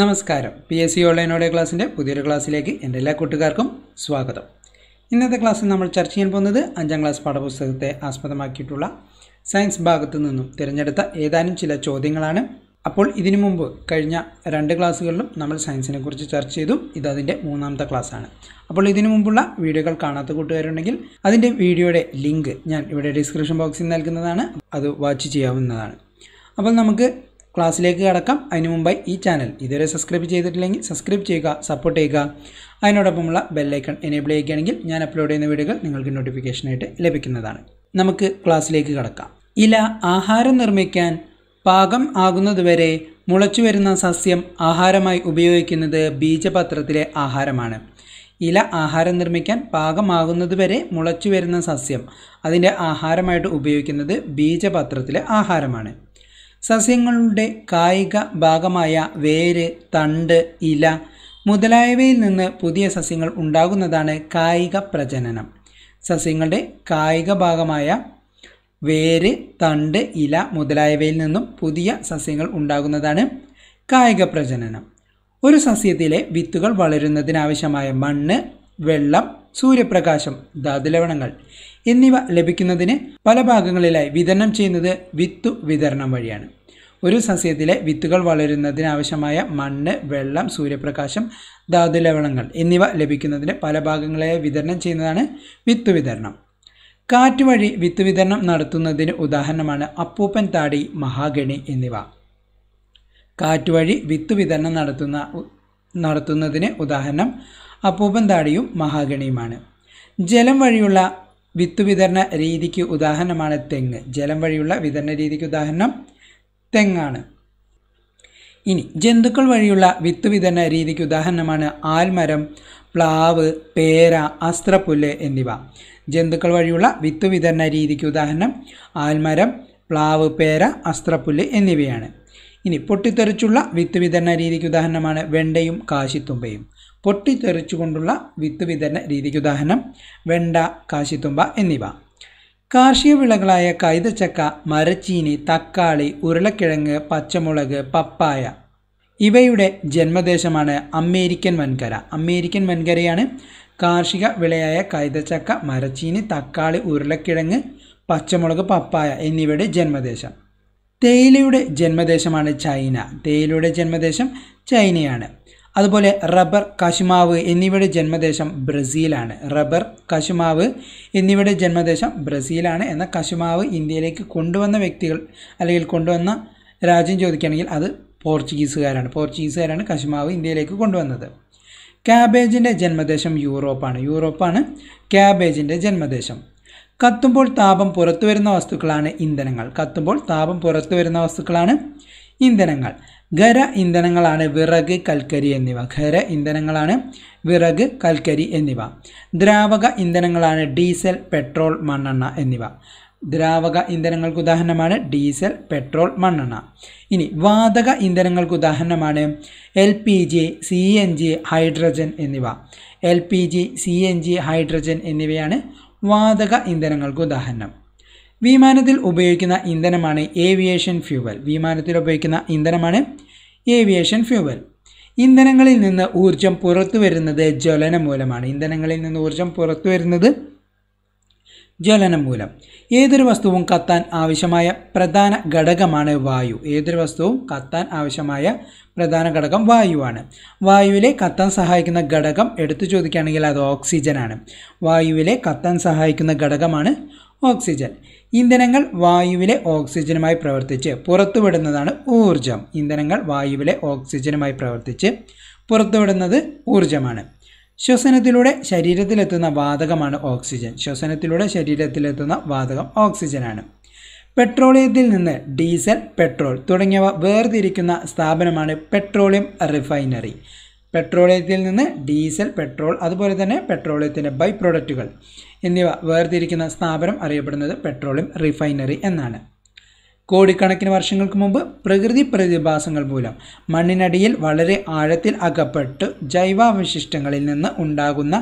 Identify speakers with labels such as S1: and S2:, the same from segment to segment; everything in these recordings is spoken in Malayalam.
S1: നമസ്കാരം P S C online audio ക്ലാസ്സിൻ്റെ പുതിയൊരു ക്ലാസ്സിലേക്ക് എൻ്റെ എല്ലാ കൂട്ടുകാർക്കും സ്വാഗതം ഇന്നത്തെ ക്ലാസ്സിൽ നമ്മൾ ചർച്ച ചെയ്യാൻ പോകുന്നത് അഞ്ചാം ക്ലാസ് പാഠപുസ്തകത്തെ ആസ്പദമാക്കിയിട്ടുള്ള സയൻസ് ഭാഗത്തു നിന്നും തിരഞ്ഞെടുത്ത ഏതാനും ചില ചോദ്യങ്ങളാണ് അപ്പോൾ ഇതിനു മുമ്പ് കഴിഞ്ഞ രണ്ട് ക്ലാസ്സുകളിലും നമ്മൾ സയൻസിനെ കുറിച്ച് ചർച്ച ചെയ്തു ഇത് അതിൻ്റെ മൂന്നാമത്തെ ക്ലാസ്സാണ് അപ്പോൾ ഇതിനു മുമ്പുള്ള വീഡിയോകൾ കാണാത്ത കൂട്ടുകാരുണ്ടെങ്കിൽ അതിൻ്റെ വീഡിയോയുടെ ലിങ്ക് ഞാൻ ഇവിടെ ഡിസ്ക്രിപ്ഷൻ ബോക്സിൽ നൽകുന്നതാണ് അത് വാച്ച് ചെയ്യാവുന്നതാണ് അപ്പോൾ നമുക്ക് ക്ലാസ്സിലേക്ക് കടക്കാം അതിനു മുമ്പായി ഈ ചാനൽ ഇതുവരെ സബ്സ്ക്രൈബ് ചെയ്തിട്ടില്ലെങ്കിൽ സബ്സ്ക്രൈബ് ചെയ്യുക സപ്പോർട്ട് ചെയ്യുക അതിനോടൊപ്പമുള്ള ബെല്ലൈക്കൺ എനേബിൾ ചെയ്യുകയാണെങ്കിൽ ഞാൻ അപ്ലോഡ് ചെയ്യുന്ന വീഡിയോകൾ നിങ്ങൾക്ക് നോട്ടിഫിക്കേഷനായിട്ട് ലഭിക്കുന്നതാണ് നമുക്ക് ക്ലാസ്സിലേക്ക് കടക്കാം ഇല ആഹാരം നിർമ്മിക്കാൻ പാകം ആകുന്നതുവരെ മുളച്ചു വരുന്ന സസ്യം ആഹാരമായി ഉപയോഗിക്കുന്നത് ബീജപത്രത്തിലെ ആഹാരമാണ് ഇല ആഹാരം നിർമ്മിക്കാൻ പാകമാകുന്നതുവരെ മുളച്ചു വരുന്ന സസ്യം അതിൻ്റെ ആഹാരമായിട്ട് ഉപയോഗിക്കുന്നത് ബീജപത്രത്തിലെ ആഹാരമാണ് സസ്യങ്ങളുടെ കായിക ഭാഗമായ വേര് തണ്ട് ഇല മുതലായവയിൽ നിന്ന് പുതിയ സസ്യങ്ങൾ ഉണ്ടാകുന്നതാണ് കായിക പ്രജനനം സസ്യങ്ങളുടെ കായിക ഭാഗമായ വേര് തണ്ട് ഇല മുതലായവയിൽ നിന്നും പുതിയ സസ്യങ്ങൾ ഉണ്ടാകുന്നതാണ് കായിക പ്രജനനം ഒരു സസ്യത്തിലെ വിത്തുകൾ വളരുന്നതിനാവശ്യമായ മണ്ണ് വെള്ളം സൂര്യപ്രകാശം ധാതുലവണങ്ങൾ എന്നിവ ലഭിക്കുന്നതിന് പല ഭാഗങ്ങളിലായി വിതരണം ചെയ്യുന്നത് വിത്തു വിതരണം വഴിയാണ് ഒരു സസ്യത്തിലെ വിത്തുകൾ വളരുന്നതിനാവശ്യമായ മണ്ണ് വെള്ളം സൂര്യപ്രകാശം ധാതുലവണങ്ങൾ എന്നിവ ലഭിക്കുന്നതിന് പല ഭാഗങ്ങളായി വിതരണം ചെയ്യുന്നതാണ് വിത്തു വിതരണം കാറ്റ് വഴി വിത്ത് വിതരണം നടത്തുന്നതിന് ഉദാഹരണമാണ് അപ്പൂപ്പൻ താടി മഹാഗണി എന്നിവ കാറ്റ് വഴി വിത്ത് വിതരണം നടത്തുന്ന നടത്തുന്നതിന് ഉദാഹരണം അപ്പൂപ്പൻ താടിയും മഹാഗണിയുമാണ് ജലം വഴിയുള്ള വിത്ത് വിതരണ രീതിക്ക് ഉദാഹരണമാണ് തെങ്ങ് ജലം വഴിയുള്ള വിതരണ രീതിക്ക് ഉദാഹരണം തെങ്ങാണ് ഇനി ജന്തുക്കൾ വഴിയുള്ള വിത്ത് വിതരണ രീതിക്ക് ഉദാഹരണമാണ് ആൽമരം പ്ലാവ് പേര അസ്ത്രപ്പുല്ല് എന്നിവ ജന്തുക്കൾ വഴിയുള്ള വിത്ത് വിതരണ രീതിക്ക് ഉദാഹരണം ആൽമരം പ്ലാവ് പേര അസ്ത്രപ്പുല്ല് എന്നിവയാണ് ഇനി പൊട്ടിത്തെറിച്ചുള്ള വിത്ത് വിതരണ രീതിക്ക് ഉദാഹരണമാണ് വെണ്ടയും കാശിത്തുമ്പയും പൊട്ടിത്തെറിച്ചുകൊണ്ടുള്ള വിത്ത് വിതരണ രീതിക്ക് ഉദാഹരണം വെണ്ട കാശിത്തുമ്പ എന്നിവ കാർഷിക വിളകളായ കൈതച്ചക്ക മരച്ചീനി തക്കാളി ഉരുളക്കിഴങ്ങ് പച്ചമുളക് പപ്പായ ഇവയുടെ ജന്മദേശമാണ് അമേരിക്കൻ വൻകര അമേരിക്കൻ വൻകരയാണ് കാർഷിക വിളയായ കൈതച്ചക്ക മരച്ചീനി തക്കാളി ഉരുളക്കിഴങ്ങ് പച്ചമുളക് പപ്പായ എന്നിവയുടെ ജന്മദേശം തേയിലയുടെ ജന്മദേശമാണ് ചൈന തേയിലയുടെ ജന്മദേശം ചൈനയാണ് അതുപോലെ റബ്ബർ കശുമാവ് എന്നിവയുടെ ജന്മദേശം ബ്രസീലാണ് റബ്ബർ കശുമാവ് എന്നിവയുടെ ജന്മദേശം ബ്രസീലാണ് എന്ന കശുമാവ് ഇന്ത്യയിലേക്ക് കൊണ്ടുവന്ന വ്യക്തികൾ അല്ലെങ്കിൽ കൊണ്ടുവന്ന രാജ്യം ചോദിക്കുകയാണെങ്കിൽ അത് പോർച്ചുഗീസുകാരാണ് പോർച്ചുഗീസുകാരാണ് കശുമാവ് ഇന്ത്യയിലേക്ക് കൊണ്ടുവന്നത് ക്യാബേജിൻ്റെ ജന്മദേശം യൂറോപ്പാണ് യൂറോപ്പാണ് ക്യാബേജിൻ്റെ ജന്മദേശം കത്തുമ്പോൾ താപം പുറത്തു വരുന്ന വസ്തുക്കളാണ് ഇന്ധനങ്ങൾ കത്തുമ്പോൾ താപം പുറത്തു വരുന്ന വസ്തുക്കളാണ് ഇന്ധനങ്ങൾ ഖര ഇന്ധനങ്ങളാണ് വിറക് കൽക്കരി എന്നിവ ഖര ഇന്ധനങ്ങളാണ് വിറക് കൽക്കരി എന്നിവ ദ്രാവക ഇന്ധനങ്ങളാണ് ഡീസൽ പെട്രോൾ മണ്ണെണ്ണ എന്നിവ ദ്രാവക ഇന്ധനങ്ങൾക്ക് ഉദാഹരണമാണ് ഡീസൽ പെട്രോൾ മണ്ണെണ്ണ ഇനി വാതക ഇന്ധനങ്ങൾക്ക് ഉദാഹരണമാണ് L P G C N G hydrogen എന്നിവ L P G C N G hydrogen എന്നിവയാണ് വാതക ഇന്ധനങ്ങൾക്ക് ഉദാഹരണം വിമാനത്തിൽ ഉപയോഗിക്കുന്ന ഇന്ധനമാണ് ഏവിയേഷൻ ഫ്യൂവൽ വിമാനത്തിൽ ഉപയോഗിക്കുന്ന ഇന്ധനമാണ് ഏവിയേഷൻ ഫ്യൂവൽ ഇന്ധനങ്ങളിൽ നിന്ന് ഊർജം പുറത്തു വരുന്നത് ജ്വലനം മൂലമാണ് ഇന്ധനങ്ങളിൽ നിന്ന് ഊർജം പുറത്തു വരുന്നത് ജ്വലനം മൂലം ഏതൊരു വസ്തുവും കത്താൻ ആവശ്യമായ പ്രധാന ഘടകമാണ് വായു ഏതൊരു വസ്തുവും കത്താൻ ആവശ്യമായ പ്രധാന ഘടകം വായുവാണ് വായുവിലെ കത്താൻ സഹായിക്കുന്ന ഘടകം എടുത്തു ചോദിക്കുകയാണെങ്കിൽ അത് ഓക്സിജനാണ് വായുവിലെ കത്താൻ സഹായിക്കുന്ന ഘടകമാണ് ഓക്സിജൻ ഇന്ധനങ്ങൾ വായുവിലെ ഓക്സിജനുമായി പ്രവർത്തിച്ച് പുറത്തുവിടുന്നതാണ് ഊർജം ഇന്ധനങ്ങൾ വായുവിലെ ഓക്സിജനുമായി പ്രവർത്തിച്ച് പുറത്തുവിടുന്നത് ഊർജമാണ് ശ്വസനത്തിലൂടെ ശരീരത്തിലെത്തുന്ന വാതകമാണ് ഓക്സിജൻ ശ്വസനത്തിലൂടെ ശരീരത്തിലെത്തുന്ന വാതകം ഓക്സിജനാണ് പെട്രോളിയത്തിൽ നിന്ന് ഡീസൽ പെട്രോൾ തുടങ്ങിയവ വേർതിരിക്കുന്ന സ്ഥാപനമാണ് പെട്രോളിയം റിഫൈനറി പെട്രോളിയത്തിൽ നിന്ന് ഡീസൽ പെട്രോൾ അതുപോലെ തന്നെ പെട്രോളിയത്തിൻ്റെ ബൈ പ്രൊഡക്റ്റുകൾ എന്നിവ വേർതിരിക്കുന്ന സ്ഥാപനം അറിയപ്പെടുന്നത് പെട്രോളിയം റിഫൈനറി എന്നാണ് കോടിക്കണക്കിന് വർഷങ്ങൾക്ക് മുമ്പ് പ്രകൃതി പ്രതിഭാസങ്ങൾ മൂലം മണ്ണിനടിയിൽ വളരെ ആഴത്തിൽ അകപ്പെട്ട് ജൈവാവശിഷ്ടങ്ങളിൽ നിന്ന് ഉണ്ടാകുന്ന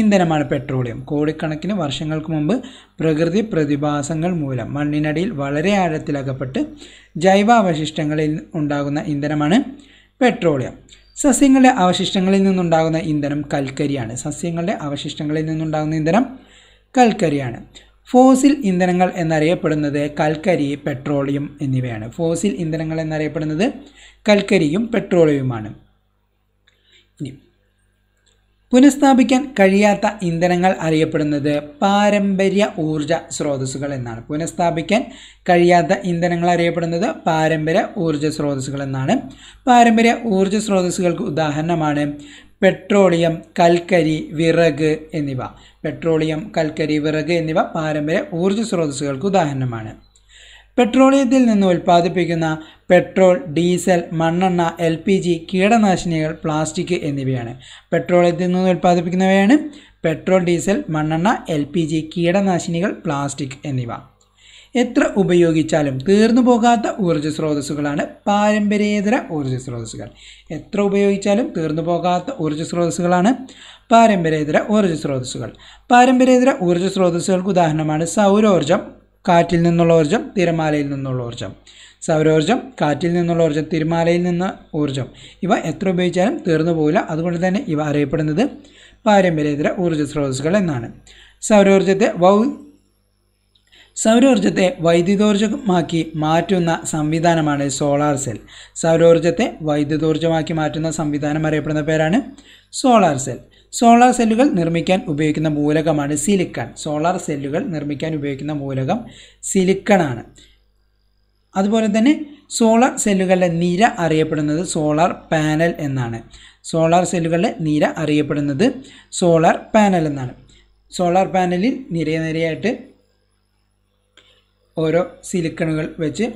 S1: ഇന്ധനമാണ് പെട്രോളിയം കോടിക്കണക്കിന് വർഷങ്ങൾക്ക് മുമ്പ് പ്രകൃതി പ്രതിഭാസങ്ങൾ മൂലം മണ്ണിനടിയിൽ വളരെ ആഴത്തിൽ അകപ്പെട്ട് ജൈവാവശിഷ്ടങ്ങളിൽ ഉണ്ടാകുന്ന ഇന്ധനമാണ് പെട്രോളിയം സസ്യങ്ങളുടെ അവശിഷ്ടങ്ങളിൽ നിന്നുണ്ടാകുന്ന ഇന്ധനം കൽക്കരിയാണ് സസ്യങ്ങളുടെ അവശിഷ്ടങ്ങളിൽ നിന്നുണ്ടാകുന്ന ഇന്ധനം കൽക്കരിയാണ് ഫോസിൽ ഇന്ധനങ്ങൾ എന്നറിയപ്പെടുന്നത് കൽക്കരി പെട്രോളിയം എന്നിവയാണ് ഫോസിൽ ഇന്ധനങ്ങൾ എന്നറിയപ്പെടുന്നത് കൽക്കരിയും പെട്രോളിയവുമാണ് ഇനി പുനഃസ്ഥാപിക്കാൻ കഴിയാത്ത ഇന്ധനങ്ങൾ അറിയപ്പെടുന്നത് പാരമ്പര്യ ഊർജ സ്രോതസ്സുകൾ എന്നാണ് പുനഃസ്ഥാപിക്കാൻ കഴിയാത്ത ഇന്ധനങ്ങൾ അറിയപ്പെടുന്നത് പാരമ്പര്യ ഊർജ സ്രോതസ്സുകൾ എന്നാണ് പാരമ്പര്യ ഊർജ സ്രോതസ്സുകൾക്ക് ഉദാഹരണമാണ് പെട്രോളിയം കൽക്കരി വിറക് എന്നിവ പെട്രോളിയം കൽക്കരി വിറക് എന്നിവ പാരമ്പര്യ ഊർജ്ജ സ്രോതസ്സുകൾക്ക് ഉദാഹരണമാണ് പെട്രോളിയത്തിൽ നിന്ന് ഉൽപ്പാദിപ്പിക്കുന്ന പെട്രോൾ ഡീസൽ മണ്ണെണ്ണ എൽ പി ജി കീടനാശിനികൾ പ്ലാസ്റ്റിക് എന്നിവയാണ് പെട്രോളിയത്തിൽ നിന്ന് ഉൽപ്പാദിപ്പിക്കുന്നവയാണ് പെട്രോൾ ഡീസൽ മണ്ണെണ്ണ എൽ പി ജി കീടനാശിനികൾ പ്ലാസ്റ്റിക് എന്നിവ എത്ര ഉപയോഗിച്ചാലും തീർന്നു പോകാത്ത ഊർജ്ജ സ്രോതസ്സുകളാണ് പാരമ്പര്യേതര ഊർജ്ജ സ്രോതസ്സുകൾ എത്ര ഉപയോഗിച്ചാലും തീർന്നു പോകാത്ത ഊർജ്ജ സ്രോതസ്സുകളാണ് പാരമ്പര്യേതര ഊർജ്ജ സ്രോതസ്സുകൾ പാരമ്പര്യേതര ഊർജ്ജ സ്രോതസ്സുകൾക്ക് ഉദാഹരണമാണ് സൗരോർജ്ജം കാറ്റിൽ നിന്നുള്ള ഊർജ്ജം തിരമാലയിൽ നിന്നുള്ള ഊർജ്ജം സൗരോർജ്ജം കാറ്റിൽ നിന്നുള്ള ഊർജ്ജം തിരുമാലയിൽ നിന്ന് ഊർജ്ജം ഇവ എത്ര ഉപയോഗിച്ചാലും തീർന്നു പോകില്ല അതുകൊണ്ട് തന്നെ ഇവ അറിയപ്പെടുന്നത് പാരമ്പര്യേതര ഊർജ്ജ സ്രോതസ്സുകൾ എന്നാണ് സൗരോർജ്ജത്തെ വൗ സൗരോർജ്ജത്തെ വൈദ്യുതോർജ്ജമാക്കി മാറ്റുന്ന സംവിധാനമാണ് സോളാർ സെൽ സൗരോർജ്ജത്തെ വൈദ്യുതോർജ്ജമാക്കി മാറ്റുന്ന സംവിധാനം അറിയപ്പെടുന്ന പേരാണ് സോളാർ സെൽ സോളാർ സെല്ലുകൾ നിർമ്മിക്കാൻ ഉപയോഗിക്കുന്ന മൂലകമാണ് സിലിക്കൺ സോളാർ സെല്ലുകൾ നിർമ്മിക്കാൻ ഉപയോഗിക്കുന്ന മൂലകം സിലിക്കണാണ് അതുപോലെ തന്നെ സോളാർ സെല്ലുകളുടെ നിര അറിയപ്പെടുന്നത് സോളാർ പാനൽ എന്നാണ് സോളാർ സെല്ലുകളുടെ നിര അറിയപ്പെടുന്നത് സോളാർ പാനൽ എന്നാണ് സോളാർ പാനലിൽ നിരയെ നിരയായിട്ട് ഓരോ സിലിക്കണുകൾ വെച്ച്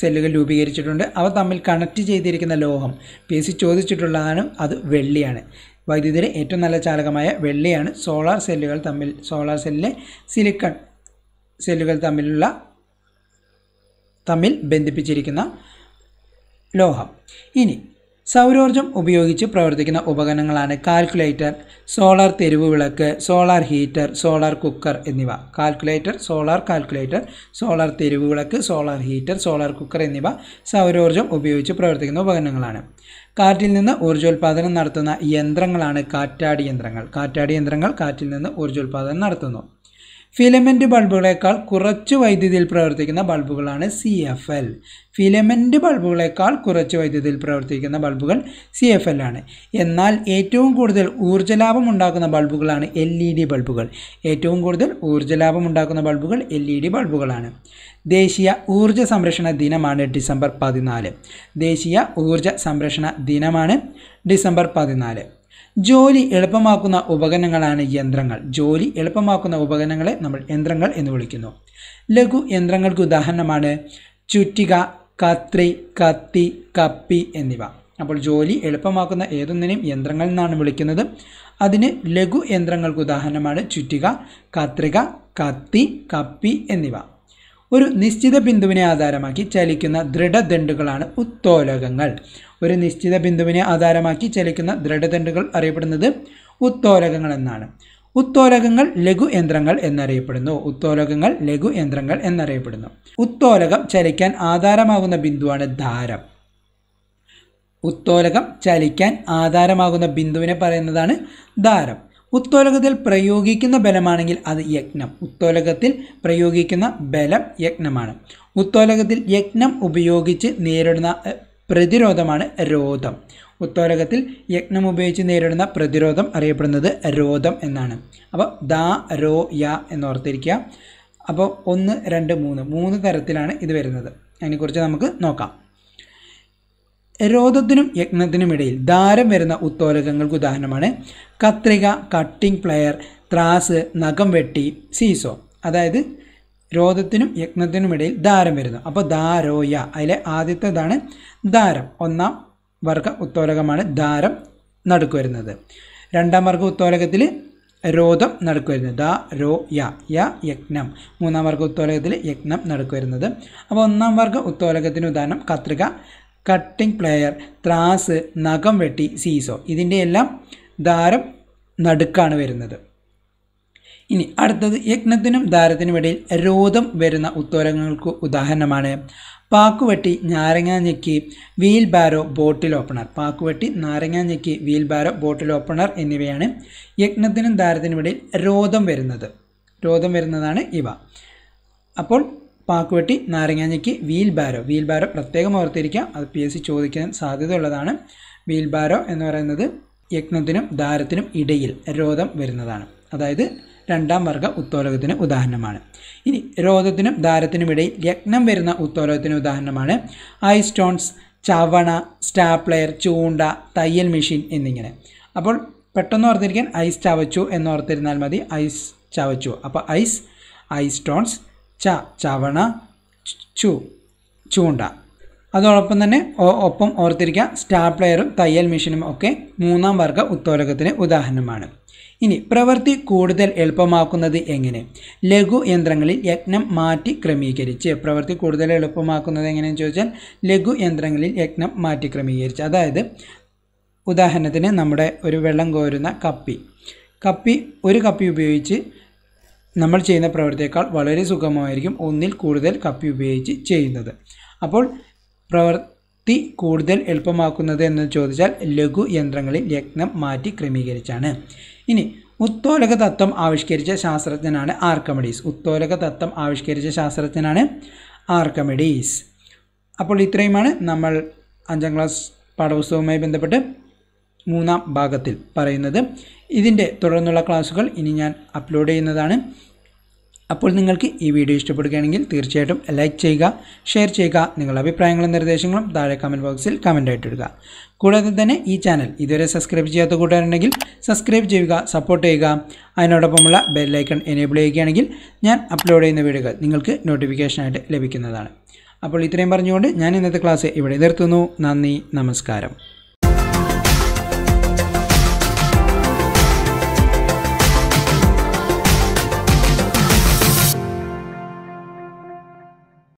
S1: സെല്ലുകൾ രൂപീകരിച്ചിട്ടുണ്ട് അവ തമ്മിൽ കണക്ട് ചെയ്തിരിക്കുന്ന ലോഹം പി എസ് സി ചോദിച്ചിട്ടുള്ളതാണ് അത് വെള്ളിയാണ് വൈദ്യുതിയുടെ ഏറ്റവും നല്ല ചാലകമായ വെള്ളിയാണ് സോളാർ സെല്ലുകൾ തമ്മിൽ സോളാർ സെല്ലിലെ സിലിക്കൺ സെല്ലുകൾ തമ്മിലുള്ള തമ്മിൽ ബന്ധിപ്പിച്ചിരിക്കുന്ന ലോഹം ഇനി സൗരോർജ്ജം ഉപയോഗിച്ച് പ്രവർത്തിക്കുന്ന ഉപകരണങ്ങളാണ് കാൽക്കുലേറ്റർ സോളാർ തെരുവ് വിളക്ക് സോളാർ ഹീറ്റർ സോളാർ കുക്കർ എന്നിവ കാൽക്കുലേറ്റർ സോളാർ കാൽക്കുലേറ്റർ സോളാർ തെരുവ് വിളക്ക് സോളാർ ഹീറ്റർ സോളാർ കുക്കർ എന്നിവ സൗരോർജ്ജം ഉപയോഗിച്ച് പ്രവർത്തിക്കുന്ന ഉപകരണങ്ങളാണ് കാറ്റിൽ നിന്ന് ഊർജ്ജോൽപാദനം നടത്തുന്ന യന്ത്രങ്ങളാണ് കാറ്റാടി യന്ത്രങ്ങൾ കാറ്റാടി യന്ത്രങ്ങൾ കാറ്റിൽ നിന്ന് ഊർജ്ജോൽപാദനം നടത്തുന്നു ഫിലമെൻ്റ് ബൾബുകളേക്കാൾ കുറച്ച് വൈദ്യുതിയിൽ പ്രവർത്തിക്കുന്ന ബൾബുകളാണ് സി എഫ് എൽ ഫിലമെൻ്റ് ബൾബുകളേക്കാൾ കുറച്ച് വൈദ്യുതിയിൽ പ്രവർത്തിക്കുന്ന ബൾബുകൾ സി എഫ് എൽ ആണ് എന്നാൽ ഏറ്റവും കൂടുതൽ ഊർജ്ജലാഭം ഉണ്ടാക്കുന്ന ബൾബുകളാണ് എൽ ഇ ഡി ബൾബുകൾ ഏറ്റവും കൂടുതൽ ഊർജ്ജലാഭം ഉണ്ടാക്കുന്ന ബൾബുകൾ എൽ ഇ ഡി ബൾബുകളാണ് ദേശീയ ഊർജ്ജ സംരക്ഷണ ദിനമാണ് ഡിസംബർ പതിനാല് ദേശീയ ഊർജ്ജ സംരക്ഷണ ദിനമാണ് ഡിസംബർ പതിനാല് ജോലി എളുപ്പമാക്കുന്ന ഉപകരണങ്ങളാണ് യന്ത്രങ്ങൾ ജോലി എളുപ്പമാക്കുന്ന ഉപകരണങ്ങളെ നമ്മൾ യന്ത്രങ്ങൾ എന്ന് വിളിക്കുന്നു ലഘു യന്ത്രങ്ങൾക്ക് ഉദാഹരണമാണ് ചുറ്റിക കത്രി കത്തി കപ്പി എന്നിവ അപ്പോൾ ജോലി എളുപ്പമാക്കുന്ന ഏതൊന്നിനെയും യന്ത്രങ്ങൾ എന്നാണ് വിളിക്കുന്നത് അതിന് ലഘു യന്ത്രങ്ങൾക്ക് ഉദാഹരണമാണ് ചുറ്റിക കത്രിക കത്തി കപ്പി എന്നിവ ഒരു നിശ്ചിത ബിന്ദുവിനെ ആധാരമാക്കി ചലിക്കുന്ന ദൃഢദണ്ഡുകളാണ് ഉത്തോലകങ്ങൾ ഒരു നിശ്ചിത ബിന്ദുവിനെ ആധാരമാക്കി ചലിക്കുന്ന ദൃഢദണ്ഡുകൾ അറിയപ്പെടുന്നത് ഉത്തോലകങ്ങൾ എന്നാണ് ഉത്തോലകങ്ങൾ ലഘു യന്ത്രങ്ങൾ എന്നറിയപ്പെടുന്നു ഉത്തോലകങ്ങൾ ലഘു യന്ത്രങ്ങൾ എന്നറിയപ്പെടുന്നു ഉത്തോലകം ചലിക്കാൻ ആധാരമാകുന്ന ബിന്ദുവാണ് ധാരം ഉത്തോലകം ചലിക്കാൻ ആധാരമാകുന്ന ബിന്ദുവിനെ പറയുന്നതാണ് ധാരം ഉത്തോലകത്തിൽ പ്രയോഗിക്കുന്ന ബലമാണെങ്കിൽ അത് യജ്ഞം ഉത്തോലകത്തിൽ പ്രയോഗിക്കുന്ന ബലം യജ്ഞമാണ് ഉത്തോലകത്തിൽ യജ്ഞം ഉപയോഗിച്ച് നേരിടുന്ന പ്രതിരോധമാണ് രോധം ഉത്തോലകത്തിൽ യജ്ഞം ഉപയോഗിച്ച് നേരിടുന്ന പ്രതിരോധം അറിയപ്പെടുന്നത് രോധം എന്നാണ് അപ്പോൾ ദ രോ യ എന്നോർത്തിരിക്കുക അപ്പോൾ ഒന്ന് രണ്ട് മൂന്ന് മൂന്ന് തരത്തിലാണ് ഇത് വരുന്നത് അതിനെക്കുറിച്ച് നമുക്ക് നോക്കാം രോദത്തിനും യജ്ഞത്തിനുമിടയിൽ ദാരം വരുന്ന ഉത്തോലകങ്ങൾക്ക് ഉദാഹരണമാണ് കത്രിക കട്ടിംഗ് പ്ലെയർ ത്രാസ് നഖം വെട്ടി സീസോ അതായത് രോദത്തിനും യജ്ഞത്തിനുമിടയിൽ ദാരം വരുന്നു അപ്പോൾ ദാരോയ അതിലെ ആദ്യത്തേതാണ് ദാരം ഒന്നാം വർഗ ഉത്തോലകമാണ് ദാരം നടുക്ക് വരുന്നത് രണ്ടാം വർഗ ഉത്തോലകത്തിൽ രോധം നടുക്ക് വരുന്നത് ദ രോ യ യജ്ഞം മൂന്നാം വർഗ ഉത്തോലകത്തിൽ യജ്ഞം നടുക്ക് വരുന്നത് അപ്പോൾ ഒന്നാം വർഗ ഉത്തോലകത്തിന് ഉദാഹരണം കത്രിക കട്ടിംഗ് പ്ലെയർ ത്രാസ് നഖം വെട്ടി സീസോ ഇതിൻ്റെ എല്ലാം ദാരം നടുക്കാണ് വരുന്നത് ഇനി അടുത്തത് യജ്ഞത്തിനും ദാരത്തിനും ഇടയിൽ രോധം വരുന്ന ഉത്തോരങ്ങൾക്ക് ഉദാഹരണമാണ് പാക്കുവെട്ടി നാരങ്ങ ഞെക്കി വീൽ ബാരോ ബോട്ടിൽ ഓപ്പണർ പാക്കുവെട്ടി നാരങ്ങ ഞെക്കി വീൽ ബാരോ ബോട്ടിൽ ഓപ്പണർ എന്നിവയാണ് യജ്ഞത്തിനും ദാരത്തിനും ഇടയിൽ രോധം വരുന്നത് രോധം വരുന്നതാണ് ഇവ അപ്പോൾ പാക്കുവെട്ടി നാരങ്ങാഞ്ഞിക്ക് വീൽ ബാരോ വീൽ ബാരോ പ്രത്യേകം ഓർത്തിരിക്കാം അത് പി എസ് സി ചോദിക്കാൻ സാധ്യതയുള്ളതാണ് വീൽ ബാരോ എന്ന് പറയുന്നത് യജ്ഞത്തിനും ദാരത്തിനും ഇടയിൽ രോധം വരുന്നതാണ് അതായത് രണ്ടാം വർഗ ഉത്തോലകത്തിന് ഉദാഹരണമാണ് ഇനി രോധത്തിനും ദാരത്തിനും ഇടയിൽ യജ്ഞം വരുന്ന ഉത്തോലകത്തിന് ഉദാഹരണമാണ് ഐ സ്റ്റോൺസ് ചവണ സ്റ്റാപ്ലെയർ ചൂണ്ട തയ്യൽ മെഷീൻ എന്നിങ്ങനെ അപ്പോൾ പെട്ടെന്ന് ഓർത്തിരിക്കാൻ ഐസ് ചവച്ചു എന്ന് ഓർത്തിരുന്നാൽ മതി ഐസ് ചവച്ചു അപ്പോൾ ഐസ് ഐ സ്റ്റോൺസ് ച ചവണ ചു ചൂണ്ട അതോടൊപ്പം തന്നെ ഒപ്പം ഓർത്തിരിക്കുക പ്ലെയറും തയ്യൽ മെഷീനും ഒക്കെ മൂന്നാം വർഗ ഉത്തോലകത്തിന് ഉദാഹരണമാണ് ഇനി പ്രവൃത്തി കൂടുതൽ എളുപ്പമാക്കുന്നത് എങ്ങനെ ലഘു യന്ത്രങ്ങളിൽ യജ്ഞം മാറ്റി ക്രമീകരിച്ച് പ്രവൃത്തി കൂടുതൽ എളുപ്പമാക്കുന്നത് എങ്ങനെയെന്ന് ചോദിച്ചാൽ ലഘു യന്ത്രങ്ങളിൽ യജ്ഞം മാറ്റി ക്രമീകരിച്ച് അതായത് ഉദാഹരണത്തിന് നമ്മുടെ ഒരു വെള്ളം കോരുന്ന കപ്പി കപ്പി ഒരു കപ്പി ഉപയോഗിച്ച് നമ്മൾ ചെയ്യുന്ന പ്രവൃത്തിയേക്കാൾ വളരെ സുഖമായിരിക്കും ഒന്നിൽ കൂടുതൽ കപ്പി ഉപയോഗിച്ച് ചെയ്യുന്നത് അപ്പോൾ പ്രവൃത്തി കൂടുതൽ എളുപ്പമാക്കുന്നത് എന്ന് ചോദിച്ചാൽ ലഘു യന്ത്രങ്ങളിൽ യജ്ഞം മാറ്റി ക്രമീകരിച്ചാണ് ഇനി ഉത്തോലക തത്വം ആവിഷ്കരിച്ച ശാസ്ത്രജ്ഞനാണ് ആർക്കമഡീസ് ഉത്തോലക തത്വം ആവിഷ്കരിച്ച ശാസ്ത്രജ്ഞനാണ് ആർക്കമഡീസ് അപ്പോൾ ഇത്രയുമാണ് നമ്മൾ അഞ്ചാം ക്ലാസ് പാഠപുസ്തകവുമായി ബന്ധപ്പെട്ട് മൂന്നാം ഭാഗത്തിൽ പറയുന്നത് ഇതിൻ്റെ തുടർന്നുള്ള ക്ലാസ്സുകൾ ഇനി ഞാൻ അപ്ലോഡ് ചെയ്യുന്നതാണ് അപ്പോൾ നിങ്ങൾക്ക് ഈ വീഡിയോ ഇഷ്ടപ്പെടുകയാണെങ്കിൽ തീർച്ചയായിട്ടും ലൈക്ക് ചെയ്യുക ഷെയർ ചെയ്യുക നിങ്ങളുടെ അഭിപ്രായങ്ങളും നിർദ്ദേശങ്ങളും താഴെ കമൻറ്റ് ബോക്സിൽ കമൻ്റ് ആയിട്ടിടുക കൂടാതെ തന്നെ ഈ ചാനൽ ഇതുവരെ സബ്സ്ക്രൈബ് ചെയ്യാത്ത കൂട്ടുകാരുണ്ടെങ്കിൽ സബ്സ്ക്രൈബ് ചെയ്യുക സപ്പോർട്ട് ചെയ്യുക അതിനോടൊപ്പമുള്ള ബെല്ലൈക്കൺ എനേബിൾ ചെയ്യുകയാണെങ്കിൽ ഞാൻ അപ്ലോഡ് ചെയ്യുന്ന വീഡിയോകൾ നിങ്ങൾക്ക് നോട്ടിഫിക്കേഷനായിട്ട് ലഭിക്കുന്നതാണ് അപ്പോൾ ഇത്രയും പറഞ്ഞുകൊണ്ട് ഞാൻ ഇന്നത്തെ ക്ലാസ് ഇവിടെ നിർത്തുന്നു നന്ദി നമസ്കാരം